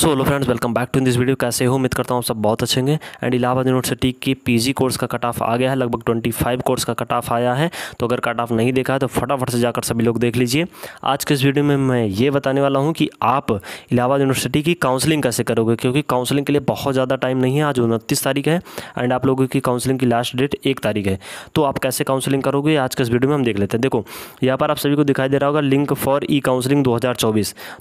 so hello friends welcome back to in this video कैसे हो उम्मीद करता हूँ सब बहुत अच्छे होंगे एंड इलाहाबाद यूनिवर्सिटी की पीजी कोर्स का कट ऑफ आ गया है लगभग 25 कोर्स का कट ऑफ आया है तो अगर कट ऑफ नहीं देखा है तो फटाफट से जाकर सभी लोग देख लीजिए आज के इस वीडियो में मैं ये बताने वाला हूँ कि आप इलाहाबाद यूनिवर्सिटी की काउंसलिंग कैसे करोगे क्योंकि काउंसिलिंग के लिए बहुत ज़्यादा टाइम नहीं है आज उनतीस तारीख है एंड आप लोगों की काउंसलिंग की लास्ट डेट एक तारीख है तो आप कैसे काउंसलिंग करोगे आज के इस वीडियो में हम देख लेते हैं देखो यहाँ पर आप सभी को दिखाई दे रहा होगा लिंक फॉर ई काउंसिलिंग दो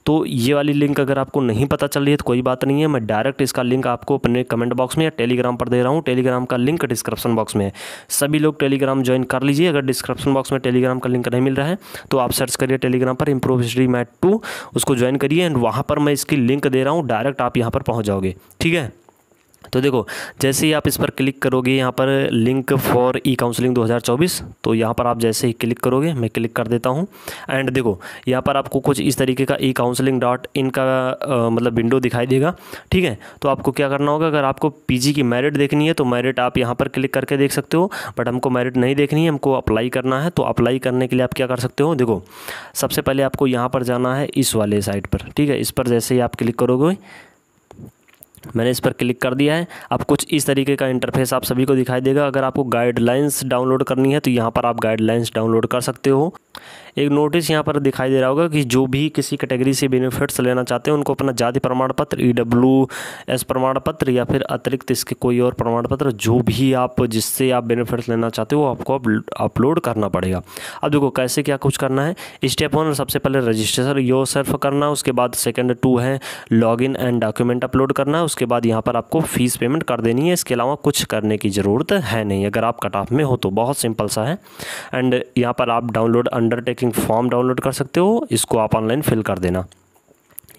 तो ये वाली लिंक अगर आपको नहीं पता चल लिए तो कोई बात नहीं है मैं डायरेक्ट इसका लिंक आपको अपने कमेंट बॉक्स में या टेलीग्राम पर दे रहा हूँ टेलीग्राम का लिंक डिस्क्रिप्शन बॉक्स में है सभी लोग टेलीग्राम ज्वाइन कर लीजिए अगर डिस्क्रिप्शन बॉक्स में टेलीग्राम का लिंक नहीं मिल रहा है तो आप सर्च करिए टेलीग्राम पर इम्प्रूव हिस्ट्री मैट टू उसको ज्वाइन करिए एंड वहाँ पर मैं इसकी लिंक दे रहा हूँ डायरेक्ट आप यहाँ पर पहुँच जाओगे ठीक है तो देखो जैसे ही आप इस पर क्लिक करोगे यहाँ पर लिंक फॉर ई काउंसलिंग 2024 तो यहाँ पर आप जैसे ही क्लिक करोगे मैं क्लिक कर देता हूँ एंड देखो यहाँ पर आपको कुछ इस तरीके का ई काउंसलिंग डॉट इन का मतलब विंडो दिखाई देगा ठीक है तो आपको क्या करना होगा अगर आपको पीजी की मेरिट देखनी है तो मेरिट आप यहाँ पर क्लिक करके देख सकते हो बट हमको मेरिट नहीं देखनी है हमको अप्लाई करना है तो अप्लाई करने के लिए आप क्या कर सकते हो देखो सबसे पहले आपको यहाँ पर जाना है इस वाले साइड पर ठीक है इस पर जैसे ही आप क्लिक करोगे मैंने इस पर क्लिक कर दिया है अब कुछ इस तरीके का इंटरफेस आप सभी को दिखाई देगा अगर आपको गाइडलाइंस डाउनलोड करनी है तो यहाँ पर आप गाइडलाइंस डाउनलोड कर सकते हो एक नोटिस यहाँ पर दिखाई दे रहा होगा कि जो भी किसी कैटेगरी से बेनिफिट्स लेना चाहते हैं उनको अपना जाति प्रमाण पत्र ई e डब्ल्यू एस प्रमाण पत्र या फिर अतिरिक्त इसके कोई और प्रमाण पत्र जो भी आप जिससे आप बेनिफिट्स लेना चाहते हो आपको अपलोड करना पड़ेगा अब देखो कैसे क्या कुछ करना है स्टेप वन सबसे पहले रजिस्ट्रेशन यो सर्फ करना है उसके बाद सेकेंड टू है log in and document upload करना है उसके बाद यहाँ पर आपको फ़ीस पेमेंट कर देनी है इसके अलावा कुछ करने की ज़रूरत है नहीं अगर आप कट ऑफ में हो तो बहुत सिंपल सा है एंड यहाँ पर आप download undertaking application form download कर सकते हो इसको आप ऑनलाइन फिल कर देना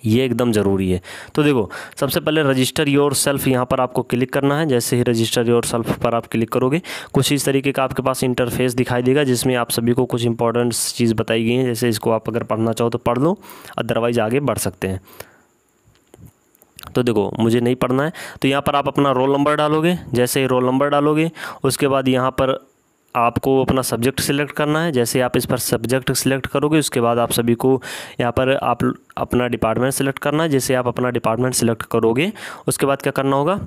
ये एकदम ज़रूरी है तो देखो सबसे पहले रजिस्टर योर सेल्फ यहाँ पर आपको क्लिक करना है जैसे ही रजिस्टर योर सेल्फ पर आप क्लिक करोगे कुछ इस तरीके का आपके पास इंटरफेस दिखाई देगा जिसमें आप सभी को कुछ इंपॉर्टेंट चीज़ बताई गई है जैसे इसको आप अगर पढ़ना चाहो तो पढ़ लो अदरवाइज़ आगे बढ़ सकते हैं तो देखो मुझे नहीं पढ़ना है तो यहाँ पर आप अपना रोल नंबर डालोगे जैसे ही रोल नंबर डालोगे उसके बाद यहाँ पर आपको अपना सब्जेक्ट सिलेक्ट करना है जैसे आप इस पर सब्जेक्ट सिलेक्ट करोगे उसके बाद आप सभी को यहाँ पर आप अपना डिपार्टमेंट सिलेक्ट करना है जैसे आप अपना डिपार्टमेंट सिलेक्ट करोगे उसके बाद क्या करना होगा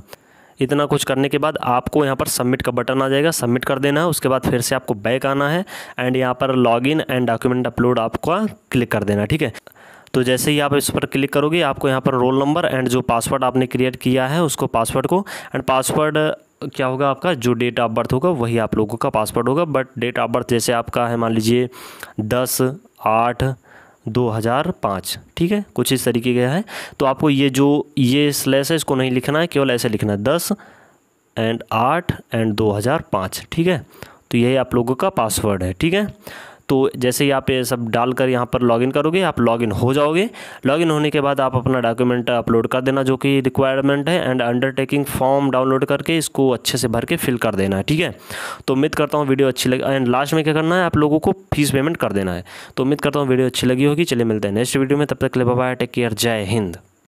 इतना कुछ करने के बाद आपको यहाँ पर सबमिट का बटन आ जाएगा सबमिट कर देना है उसके बाद फिर से आपको बैक आना है एंड यहाँ पर इन एंड डॉक्यूमेंट अपलोड आपका क्लिक कर देना ठीक है तो जैसे ही आप इस पर क्लिक करोगे आपको यहाँ पर रोल नंबर एंड जो पासवर्ड आपने क्रिएट किया है उसको पासवर्ड को एंड पासवर्ड क्या होगा आपका जो डेट ऑफ बर्थ होगा वही आप लोगों का पासवर्ड होगा बट डेट ऑफ बर्थ जैसे आपका है मान लीजिए दस आठ दो हज़ार पाँच ठीक है कुछ इस तरीके का है तो आपको ये जो ये स्लैश है इसको नहीं लिखना है केवल ऐसे लिखना है दस एंड आठ एंड दो हज़ार पाँच ठीक है तो यही आप लोगों का पासवर्ड है ठीक है तो जैसे ही आप ये सब डालकर यहाँ पर लॉगिन करोगे आप लॉगिन हो जाओगे लॉगिन होने के बाद आप अपना डॉक्यूमेंट अपलोड कर देना जो कि रिक्वायरमेंट है एंड अंडरटेकिंग फॉर्म डाउनलोड करके इसको अच्छे से भर के फिल कर देना है ठीक है तो उम्मीद करता हूँ वीडियो अच्छी लगी एंड लास्ट में क्या करना है आप लोगों को फीस पेमेंट कर देना है तो उम्मीद करता हूँ वीडियो अच्छी लगी होगी चलिए मिलते हैं नेक्स्ट वीडियो में तब तक ले बाय टेक केयर जय हिंद